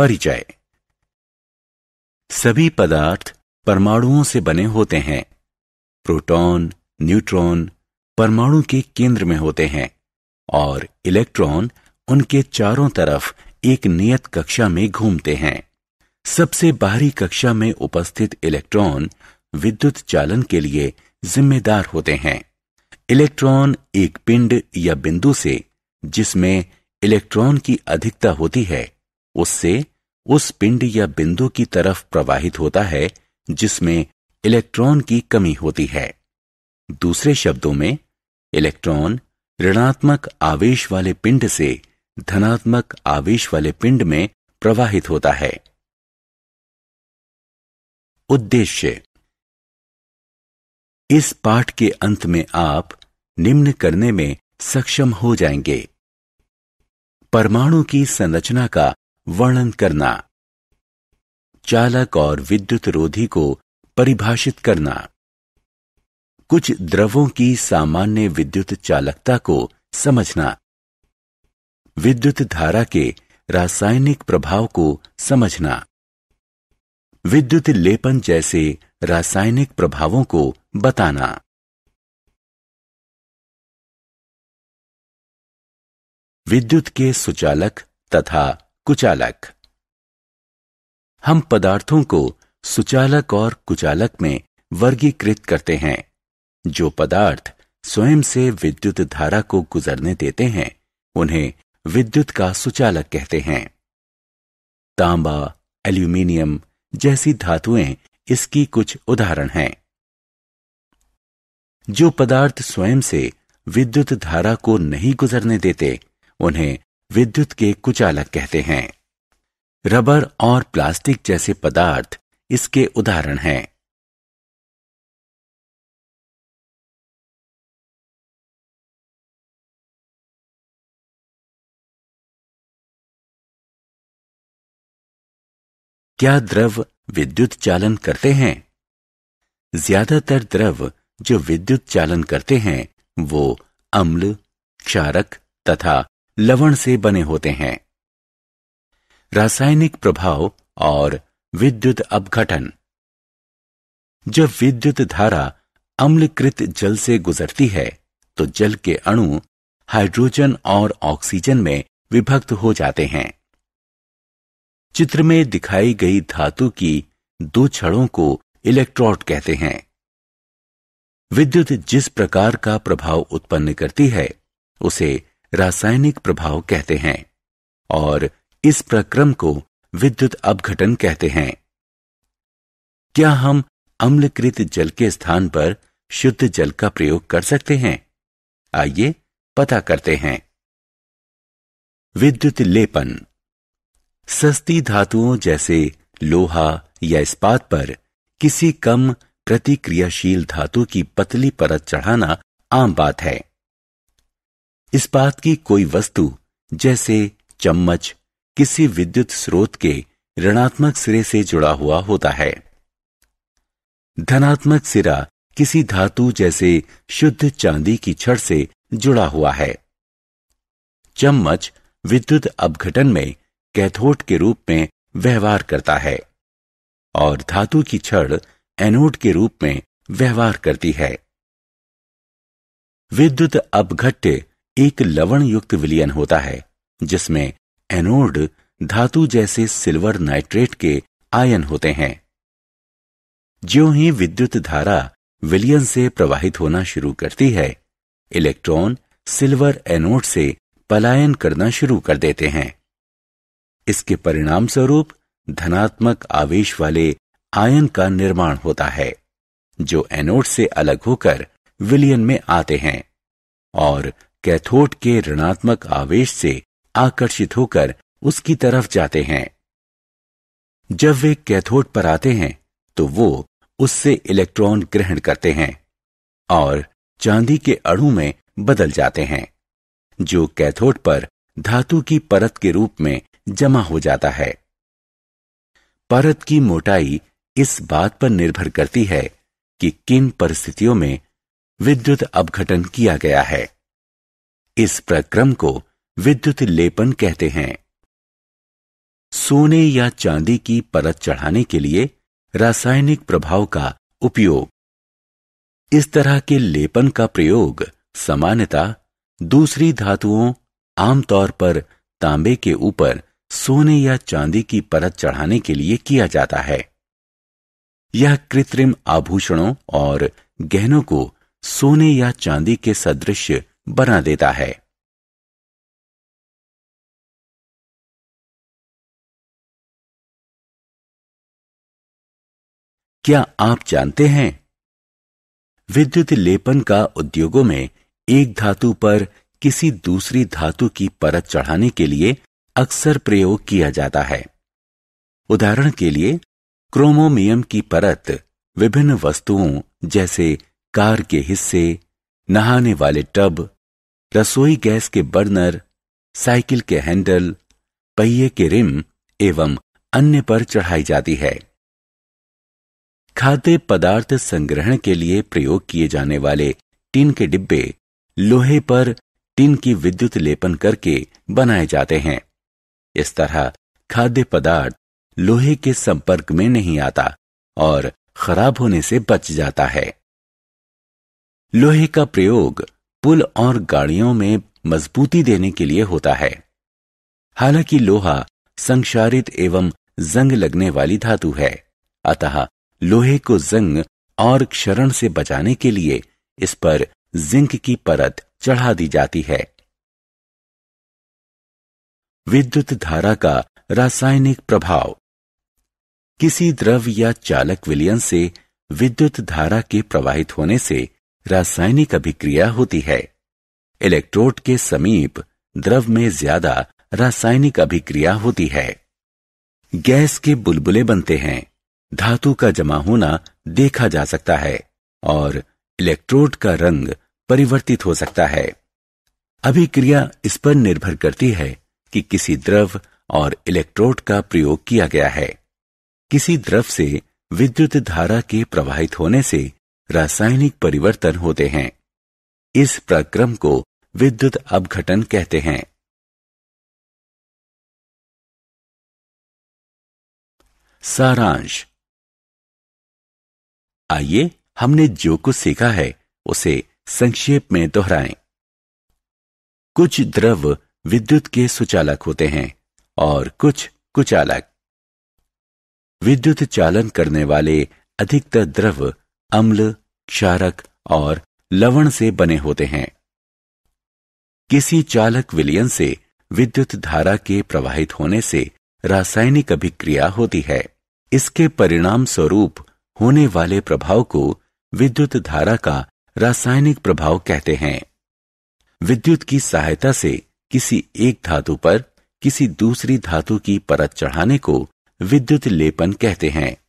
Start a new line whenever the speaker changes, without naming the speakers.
परिचय सभी पदार्थ परमाणुओं से बने होते हैं प्रोटॉन, न्यूट्रॉन परमाणु के केंद्र में होते हैं और इलेक्ट्रॉन उनके चारों तरफ एक नियत कक्षा में घूमते हैं सबसे बाहरी कक्षा में उपस्थित इलेक्ट्रॉन विद्युत चालन के लिए जिम्मेदार होते हैं इलेक्ट्रॉन एक पिंड या बिंदु से जिसमें इलेक्ट्रॉन की अधिकता होती है उससे उस पिंड या बिंदु की तरफ प्रवाहित होता है जिसमें इलेक्ट्रॉन की कमी होती है दूसरे शब्दों में इलेक्ट्रॉन ऋणात्मक आवेश वाले पिंड से धनात्मक आवेश वाले पिंड में प्रवाहित होता है उद्देश्य इस पाठ के अंत में आप निम्न करने में सक्षम हो जाएंगे परमाणु की संरचना का वर्णन करना चालक और विद्युत रोधी को परिभाषित करना कुछ द्रवों की सामान्य विद्युत चालकता को समझना विद्युत धारा के रासायनिक प्रभाव को समझना विद्युत लेपन जैसे रासायनिक प्रभावों को बताना विद्युत के सुचालक तथा कुचालक हम पदार्थों को सुचालक और कुचालक में वर्गीकृत करते हैं जो पदार्थ स्वयं से विद्युत धारा को गुजरने देते हैं उन्हें विद्युत का सुचालक कहते हैं तांबा एल्यूमिनियम जैसी धातुएं इसकी कुछ उदाहरण हैं जो पदार्थ स्वयं से विद्युत धारा को नहीं गुजरने देते उन्हें विद्युत के कुचालक कहते हैं रबर और प्लास्टिक जैसे पदार्थ इसके उदाहरण हैं क्या द्रव विद्युत चालन करते हैं ज्यादातर द्रव जो विद्युत चालन करते हैं वो अम्ल क्षारक तथा लवण से बने होते हैं रासायनिक प्रभाव और विद्युत अपघटन जब विद्युत धारा अम्लकृत जल से गुजरती है तो जल के अणु हाइड्रोजन और ऑक्सीजन में विभक्त हो जाते हैं चित्र में दिखाई गई धातु की दो छड़ों को इलेक्ट्रोड कहते हैं विद्युत जिस प्रकार का प्रभाव उत्पन्न करती है उसे रासायनिक प्रभाव कहते हैं और इस प्रक्रम को विद्युत अपघटन कहते हैं क्या हम अम्लकृत जल के स्थान पर शुद्ध जल का प्रयोग कर सकते हैं आइए पता करते हैं विद्युत लेपन सस्ती धातुओं जैसे लोहा या इस्पात पर किसी कम प्रतिक्रियाशील धातु की पतली परत चढ़ाना आम बात है इस बात की कोई वस्तु जैसे चम्मच किसी विद्युत स्रोत के ऋणात्मक सिरे से जुड़ा हुआ होता है धनात्मक सिरा किसी धातु जैसे शुद्ध चांदी की छड़ से जुड़ा हुआ है चम्मच विद्युत अपघटन में कैथोड के रूप में व्यवहार करता है और धातु की छड़ एनोड के रूप में व्यवहार करती है विद्युत अपघट्य एक लवण युक्त विलियन होता है जिसमें एनोड धातु जैसे सिल्वर नाइट्रेट के आयन होते हैं ज्यो ही विद्युत धारा विलियन से प्रवाहित होना शुरू करती है इलेक्ट्रॉन सिल्वर एनोड से पलायन करना शुरू कर देते हैं इसके परिणाम स्वरूप धनात्मक आवेश वाले आयन का निर्माण होता है जो एनोड से अलग होकर विलियन में आते हैं और कैथोड के ऋणात्मक आवेश से आकर्षित होकर उसकी तरफ जाते हैं जब वे कैथोड पर आते हैं तो वो उससे इलेक्ट्रॉन ग्रहण करते हैं और चांदी के अणु में बदल जाते हैं जो कैथोड पर धातु की परत के रूप में जमा हो जाता है परत की मोटाई इस बात पर निर्भर करती है कि किन परिस्थितियों में विद्युत अपघटन किया गया है इस प्रक्रम को विद्युत लेपन कहते हैं सोने या चांदी की परत चढ़ाने के लिए रासायनिक प्रभाव का उपयोग इस तरह के लेपन का प्रयोग सामान्यता दूसरी धातुओं आमतौर पर तांबे के ऊपर सोने या चांदी की परत चढ़ाने के लिए किया जाता है यह कृत्रिम आभूषणों और गहनों को सोने या चांदी के सदृश बना देता है क्या आप जानते हैं विद्युत लेपन का उद्योगों में एक धातु पर किसी दूसरी धातु की परत चढ़ाने के लिए अक्सर प्रयोग किया जाता है उदाहरण के लिए क्रोमोमियम की परत विभिन्न वस्तुओं जैसे कार के हिस्से नहाने वाले टब रसोई गैस के बर्नर साइकिल के हैंडल पहिए के रिम एवं अन्य पर चढ़ाई जाती है खाद्य पदार्थ संग्रहण के लिए प्रयोग किए जाने वाले टिन के डिब्बे लोहे पर टिन की विद्युत लेपन करके बनाए जाते हैं इस तरह खाद्य पदार्थ लोहे के संपर्क में नहीं आता और खराब होने से बच जाता है लोहे का प्रयोग पुल और गाड़ियों में मजबूती देने के लिए होता है हालांकि लोहा संक्षारित एवं जंग लगने वाली धातु है अतः लोहे को जंग और क्षरण से बचाने के लिए इस पर जिंक की परत चढ़ा दी जाती है विद्युत धारा का रासायनिक प्रभाव किसी द्रव या चालक विलयन से विद्युत धारा के प्रवाहित होने से रासायनिक अभिक्रिया होती है इलेक्ट्रोड के समीप द्रव में ज्यादा रासायनिक अभिक्रिया होती है गैस के बुलबुले बनते हैं धातु का जमा होना देखा जा सकता है और इलेक्ट्रोड का रंग परिवर्तित हो सकता है अभिक्रिया इस पर निर्भर करती है कि किसी द्रव और इलेक्ट्रोड का प्रयोग किया गया है किसी द्रव से विद्युत धारा के प्रवाहित होने से रासायनिक परिवर्तन होते हैं इस प्रक्रम को विद्युत अपघटन कहते हैं सारांश आइए हमने जो कुछ सीखा है उसे संक्षेप में दोहराएं। कुछ द्रव विद्युत के सुचालक होते हैं और कुछ कुचालक विद्युत चालन करने वाले अधिकतर द्रव अम्ल क्षारक और लवण से बने होते हैं किसी चालक विलयन से विद्युत धारा के प्रवाहित होने से रासायनिक अभिक्रिया होती है इसके परिणाम स्वरूप होने वाले प्रभाव को विद्युत धारा का रासायनिक प्रभाव कहते हैं विद्युत की सहायता से किसी एक धातु पर किसी दूसरी धातु की परत चढ़ाने को विद्युत लेपन कहते हैं